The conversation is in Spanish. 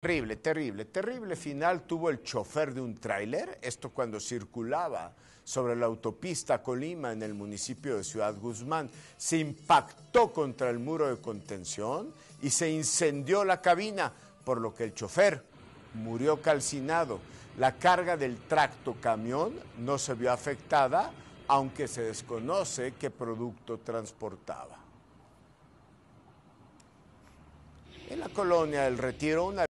Terrible, terrible, terrible final tuvo el chofer de un tráiler, esto cuando circulaba sobre la autopista Colima en el municipio de Ciudad Guzmán. Se impactó contra el muro de contención y se incendió la cabina, por lo que el chofer murió calcinado. La carga del tracto camión no se vio afectada, aunque se desconoce qué producto transportaba. En la colonia El Retiro, una